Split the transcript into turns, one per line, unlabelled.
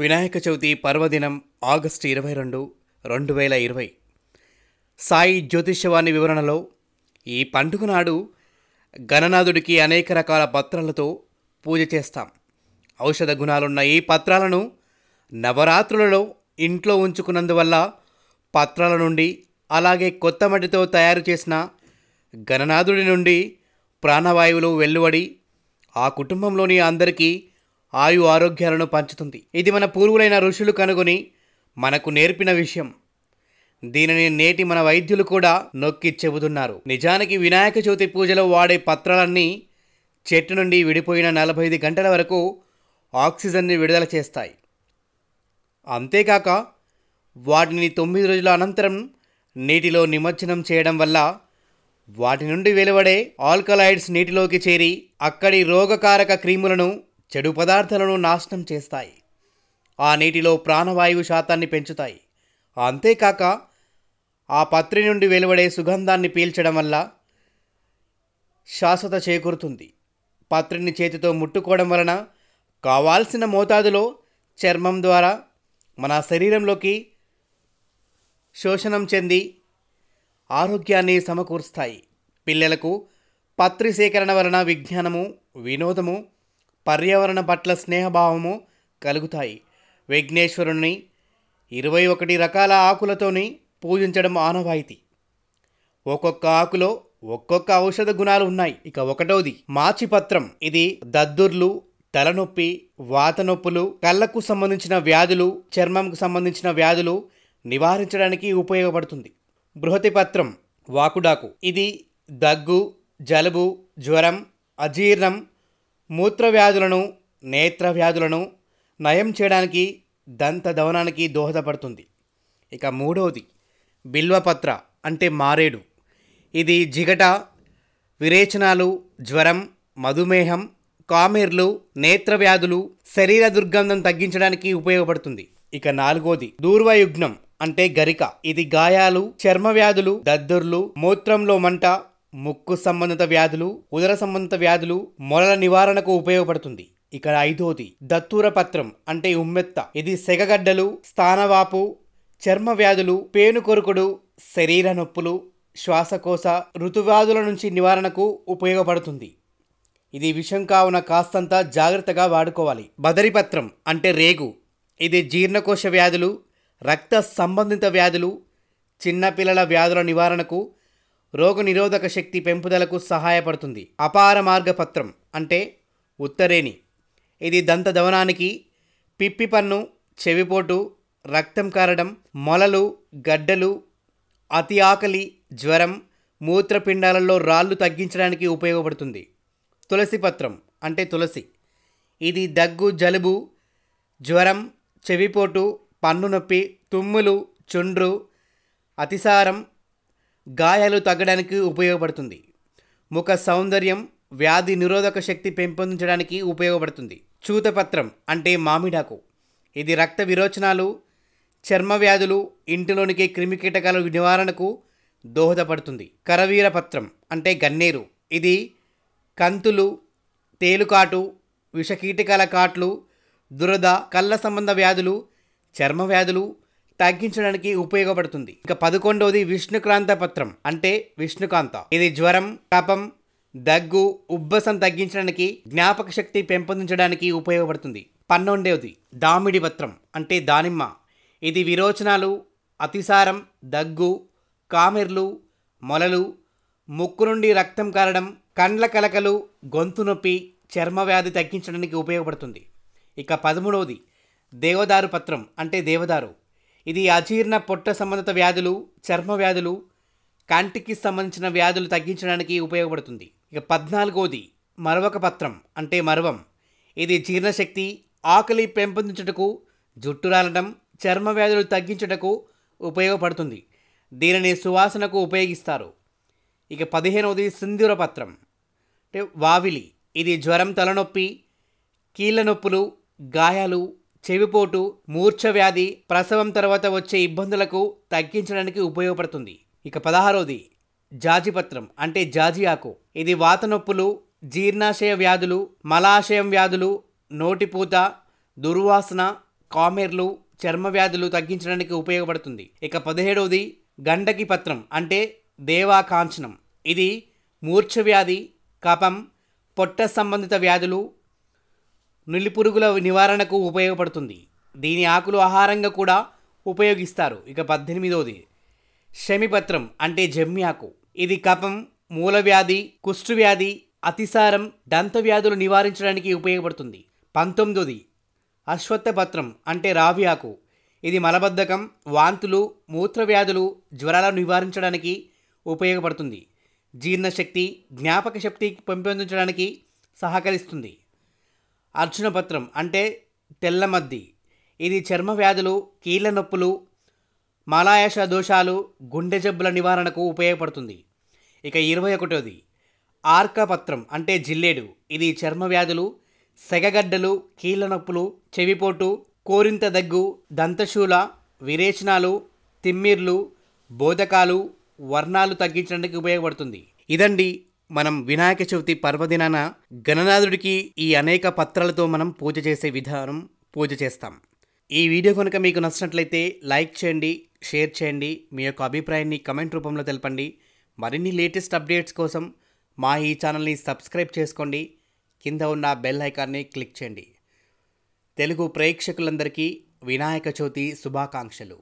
వినాయక చవితి పర్వదినం ఆగస్టు ఇరవై రెండు రెండు వేల ఇరవై సాయి జ్యోతిష్యవాణి వివరణలో ఈ పండుగ నాడు గణనాథుడికి అనేక రకాల పత్రాలతో పూజ చేస్తాం ఔషధ గుణాలున్న ఈ పత్రాలను నవరాత్రులలో ఇంట్లో ఉంచుకున్నందువల్ల పత్రాల నుండి అలాగే కొత్త మట్టితో తయారు చేసిన గణనాథుడి నుండి ప్రాణవాయువులు వెలువడి ఆ కుటుంబంలోని అందరికీ ఆయు ఆరోగ్యాలను పంచుతుంది ఇది మన పూర్వులైన ఋషులు కనుగొని మనకు నేర్పిన విషయం దీనిని నేటి మన వైద్యులు కూడా నొక్కి చెబుతున్నారు నిజానికి వినాయక చవితి పూజలో వాడే పత్రాలన్నీ చెట్టు నుండి విడిపోయిన నలభై ఐదు గంటల వరకు ఆక్సిజన్ని విడుదల చేస్తాయి అంతేకాక వాటిని తొమ్మిది రోజుల అనంతరం నీటిలో నిమజ్జనం చేయడం వల్ల వాటి నుండి వెలువడే ఆల్కలైడ్స్ నీటిలోకి చేరి అక్కడి రోగకారక క్రీములను చెడు పదార్థాలను నాశనం చేస్తాయి ఆ నీటిలో ప్రాణవాయువు శాతాన్ని పెంచుతాయి అంతేకాక ఆ పత్రి నుండి వెలువడే సుగంధాన్ని పీల్చడం వల్ల శాశ్వత చేకూరుతుంది పత్రిని చేతితో ముట్టుకోవడం వలన కావాల్సిన మోతాదులో చర్మం ద్వారా మన శరీరంలోకి శోషణం చెంది ఆరోగ్యాన్ని సమకూరుస్తాయి పిల్లలకు పత్రి సేకరణ వలన విజ్ఞానము వినోదము పర్యావరణ పట్ల స్నేహభావము కలుగుతాయి విఘ్నేశ్వరుని ఇరవై ఒకటి రకాల ఆకులతోని పూజించడం ఆనవాయితీ ఒక్కొక్క ఆకులో ఒక్కొక్క ఔషధ గుణాలు ఉన్నాయి ఇక ఒకటోది మాచిపత్రం ఇది దద్దుర్లు తలనొప్పి వాత నొప్పులు కళ్ళకు సంబంధించిన వ్యాధులు చర్మంకు సంబంధించిన వ్యాధులు నివారించడానికి ఉపయోగపడుతుంది బృహతిపత్రం వాకుడాకు ఇది దగ్గు జలుబు జ్వరం అజీర్ణం మూత్రవ్యాధులను నేత్రవ్యాధులను నేత్ర వ్యాధులను నయం చేయడానికి దంత దవనానికి దోహదపడుతుంది ఇక మూడవది బిల్వపత్ర అంటే మారేడు ఇది జిగట విరేచనాలు జ్వరం మధుమేహం కామెర్లు నేత్ర వ్యాధులు శరీర దుర్గంధం తగ్గించడానికి ఉపయోగపడుతుంది ఇక నాలుగోది దూర్వయుగ్నం అంటే గరిక ఇది గాయాలు చర్మ వ్యాధులు దద్దుర్లు మూత్రంలో మంట ముక్కు సంబంధిత వ్యాధులు ఉదర సంబంధిత వ్యాధులు మొలల నివారణకు ఉపయోగపడుతుంది ఇక్కడ ఐదోది దత్తూర పత్రం అంటే ఉమ్మెత్త ఇది సెగగడ్డలు స్థానవాపు చర్మ వ్యాధులు పేనుకొరుకుడు శరీర నొప్పులు శ్వాసకోశ ఋతువ్యాధుల నుంచి నివారణకు ఉపయోగపడుతుంది ఇది విషం కావున కాస్తంత జాగ్రత్తగా వాడుకోవాలి బదరిపత్రం అంటే రేగు ఇది జీర్ణకోశ వ్యాధులు రక్త సంబంధిత వ్యాధులు చిన్నపిల్లల వ్యాధుల నివారణకు రోగనిరోధక శక్తి పెంపుదలకు సహాయపడుతుంది అపార మార్గపత్రం అంటే ఉత్తరేణి ఇది దవనానికి పిప్పి పన్ను చెవిపోటు రక్తం కారడం మొలలు గడ్డలు అతి ఆకలి జ్వరం మూత్రపిండాలలో రాళ్ళు తగ్గించడానికి ఉపయోగపడుతుంది తులసి పత్రం అంటే తులసి ఇది దగ్గు జలుబు జ్వరం చెవిపోటు పన్ను నొప్పి తుమ్ములు చుండ్రు అతిసారం గాయాలు తగ్గడానికి ఉపయోగపడుతుంది ముఖ సౌందర్యం వ్యాధి నిరోధక శక్తి పెంపొందించడానికి ఉపయోగపడుతుంది చూతపత్రం అంటే మామిడాకు ఇది రక్త విరోచనాలు చర్మ వ్యాధులు ఇంటిలోనికి క్రిమికీటకాల నివారణకు దోహదపడుతుంది కరవీర పత్రం అంటే గన్నేరు ఇది కంతులు తేలుకాటు విషకీటకాల కాట్లు దురద కళ్ళ సంబంధ వ్యాధులు చర్మ వ్యాధులు తగ్గించడానికి ఉపయోగపడుతుంది ఇక పదకొండవది విష్ణుక్రాంత పత్రం అంటే విష్ణుకాంత ఇది జ్వరం కపం దగ్గు ఉబ్బసం తగ్గించడానికి జ్ఞాపక శక్తి పెంపొందించడానికి ఉపయోగపడుతుంది పన్నెండవది దామిడి పత్రం అంటే దానిమ్మ ఇది విరోచనాలు అతిసారం దగ్గు కామెర్లు మొలలు ముక్కు నుండి రక్తం కారడం కండ్ల కలకలు గొంతు నొప్పి చర్మ వ్యాధి తగ్గించడానికి ఉపయోగపడుతుంది ఇక పదమూడవది దేవదారు పత్రం అంటే దేవదారు ఇది అజీర్ణ పొట్ట సంబంధిత వ్యాధులు చర్మ వ్యాధులు కంటికి సంబంధించిన వ్యాధులు తగ్గించడానికి ఉపయోగపడుతుంది ఇక పద్నాలుగోది మరవక పత్రం అంటే మరవం ఇది జీర్ణశక్తి ఆకలి పెంపొందించుటకు జుట్టు రాలడం చర్మ వ్యాధులు తగ్గించుటకు ఉపయోగపడుతుంది దీనిని సువాసనకు ఉపయోగిస్తారు ఇక పదిహేనవది సింధూర పత్రం అంటే వావిలి ఇది జ్వరం తలనొప్పి కీళ్ళ నొప్పులు గాయాలు చెవిపోటు మూర్ఛ వ్యాధి ప్రసవం తర్వాత వచ్చే ఇబ్బందులకు తగ్గించడానికి ఉపయోగపడుతుంది ఇక పదహారోది జాజిపత్రం అంటే జాజి ఆకు ఇది వాత నొప్పులు జీర్ణాశయ వ్యాధులు మలాశయం వ్యాధులు నోటిపూత దుర్వాసన కామెర్లు చర్మ వ్యాధులు తగ్గించడానికి ఉపయోగపడుతుంది ఇక పదిహేడవది గండకి పత్రం అంటే దేవాకాంచనం ఇది మూర్ఛ వ్యాధి కపం పొట్ట సంబంధిత వ్యాధులు పురుగుల నివారణకు ఉపయోగపడుతుంది దీని ఆకులు ఆహారంగా కూడా ఉపయోగిస్తారు ఇక పద్దెనిమిదవది శమిపత్రం అంటే జమ్మి ఆకు ఇది కఫం మూలవ్యాధి వ్యాధి అతిసారం దంతవ్యాధులు నివారించడానికి ఉపయోగపడుతుంది పంతొమ్మిదవది అశ్వత్థపత్రం అంటే రావి ఆకు ఇది మలబద్ధకం వాంతులు మూత్రవ్యాధులు జ్వరాలను నివారించడానికి ఉపయోగపడుతుంది జీర్ణశక్తి జ్ఞాపక శక్తి పెంపొందించడానికి సహకరిస్తుంది అర్జునపత్రం అంటే తెల్లమద్ది ఇది చర్మ వ్యాధులు కీళ్ళ నొప్పులు మలాయాస దోషాలు గుండె జబ్బుల నివారణకు ఉపయోగపడుతుంది ఇక ఇరవై ఒకటోది ఆర్కపత్రం అంటే జిల్లేడు ఇది చర్మ వ్యాధులు సెగగడ్డలు కీళ్ళ నొప్పులు చెవిపోటు కోరింత దగ్గు దంతశూల విరేచనాలు తిమ్మిర్లు బోధకాలు వర్ణాలు తగ్గించడానికి ఉపయోగపడుతుంది ఇదండి మనం వినాయక చవితి పర్వదినాన గణనాథుడికి ఈ అనేక పత్రాలతో మనం పూజ చేసే విధానం పూజ చేస్తాం ఈ వీడియో కనుక మీకు నచ్చినట్లయితే లైక్ చేయండి షేర్ చేయండి మీ యొక్క అభిప్రాయాన్ని కమెంట్ రూపంలో తెలపండి మరిన్ని లేటెస్ట్ అప్డేట్స్ కోసం మా ఈ ఛానల్ని సబ్స్క్రైబ్ చేసుకోండి కింద ఉన్న బెల్ ఐకాన్ని క్లిక్ చేయండి తెలుగు ప్రేక్షకులందరికీ వినాయక చవితి శుభాకాంక్షలు